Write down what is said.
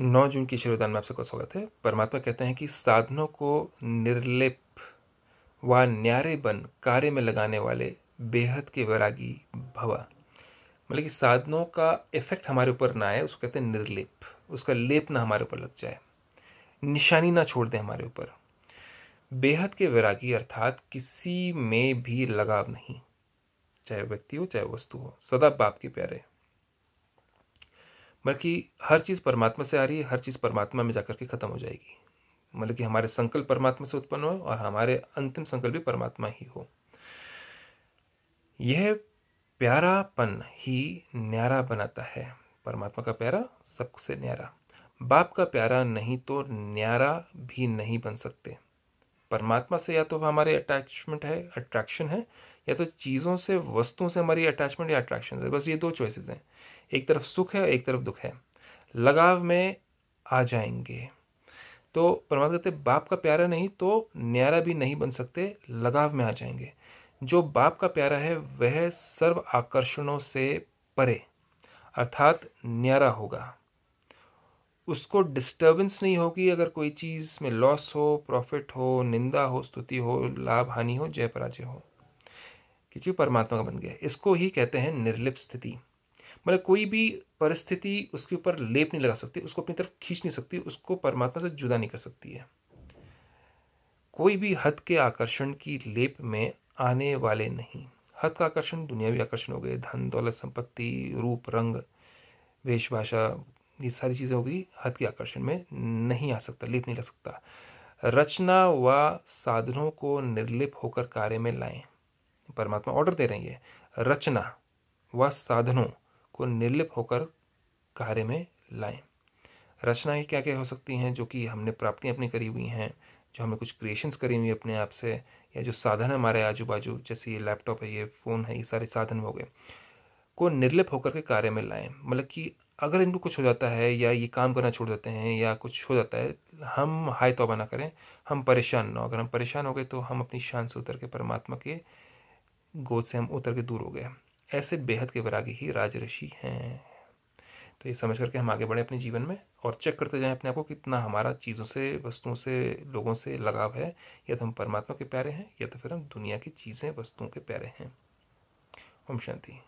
नौ जून की शुरुआत में आप सबका स्वागत है परमात्मा कहते हैं कि साधनों को निर्लिप व न्यारे बन कार्य में लगाने वाले बेहद के वैरागी भवा मतलब कि साधनों का इफेक्ट हमारे ऊपर ना आए उसको कहते हैं निर्लिप उसका लेप ना हमारे ऊपर लग जाए निशानी ना छोड़ दें हमारे ऊपर बेहद के वैरागी अर्थात किसी में भी लगाव नहीं चाहे व्यक्ति हो चाहे वस्तु हो सदा बाप के प्यारे बल्कि हर चीज़ परमात्मा से आ रही है हर चीज़ परमात्मा में जाकर के ख़त्म हो जाएगी मतलब कि हमारे संकल्प परमात्मा से उत्पन्न हो और हमारे अंतिम संकल्प भी परमात्मा ही हो यह प्यारापन ही न्यारा बनाता है परमात्मा का प्यारा सबसे न्यारा बाप का प्यारा नहीं तो न्यारा भी नहीं बन सकते परमात्मा से या तो हमारे अटैचमेंट है अट्रैक्शन है या तो चीज़ों से वस्तुओं से हमारी अटैचमेंट या अट्रैक्शन है बस ये दो चॉइसेस हैं एक तरफ सुख है एक तरफ दुख है लगाव में आ जाएंगे तो परमात्मा कहते बाप का प्यारा नहीं तो न्यारा भी नहीं बन सकते लगाव में आ जाएंगे जो बाप का प्यारा है वह सर्व आकर्षणों से परे अर्थात न्यारा होगा उसको डिस्टर्बेंस नहीं होगी अगर कोई चीज़ में लॉस हो प्रॉफिट हो निंदा हो स्तुति हो लाभ हानि हो जय पराजय हो क्योंकि परमात्मा का बन गया इसको ही कहते हैं निर्लिप स्थिति मतलब कोई भी परिस्थिति उसके ऊपर लेप नहीं लगा सकती उसको अपनी तरफ खींच नहीं सकती उसको परमात्मा से जुदा नहीं कर सकती है कोई भी हद के आकर्षण की लेप में आने वाले नहीं हद का आकर्षण दुनियावी आकर्षण हो गए धन दौलत संपत्ति रूप रंग वेशभाषा ये सारी चीज़ें होगी हद के आकर्षण में नहीं आ सकता लेप नहीं लग सकता रचना व साधनों को निर्लिप होकर कार्य में लाएं परमात्मा ऑर्डर दे रही है रचना व साधनों को निर्लिप होकर कार्य में लाएं ही क्या क्या हो सकती हैं जो कि हमने प्राप्तियाँ अपनी करी हुई हैं जो हमने कुछ क्रिएशंस करी हुई अपने आप से या जो साधन है हमारे आजू बाजू जैसे ये लैपटॉप है ये फ़ोन है ये सारे साधन हो गए को निर्लिप होकर के कार्य में लाएं मतलब कि अगर इनको कुछ हो जाता है या ये काम करना छोड़ देते हैं या कुछ हो जाता है हम हाय तोबा ना करें हम परेशान ना हो अगर हम परेशान हो गए तो हम अपनी शान से उतर के परमात्मा के गोद से हम उतर के दूर हो गए ऐसे बेहद के वैरागी ही राजऋषि हैं तो ये समझ करके हम आगे बढ़े अपने जीवन में और चेक करते जाएं अपने आप को कितना हमारा चीज़ों से वस्तुओं से लोगों से लगाव है या तो हम परमात्मा के प्यारे हैं या तो फिर हम दुनिया की चीज़ें वस्तुओं के प्यारे हैं ओम शांति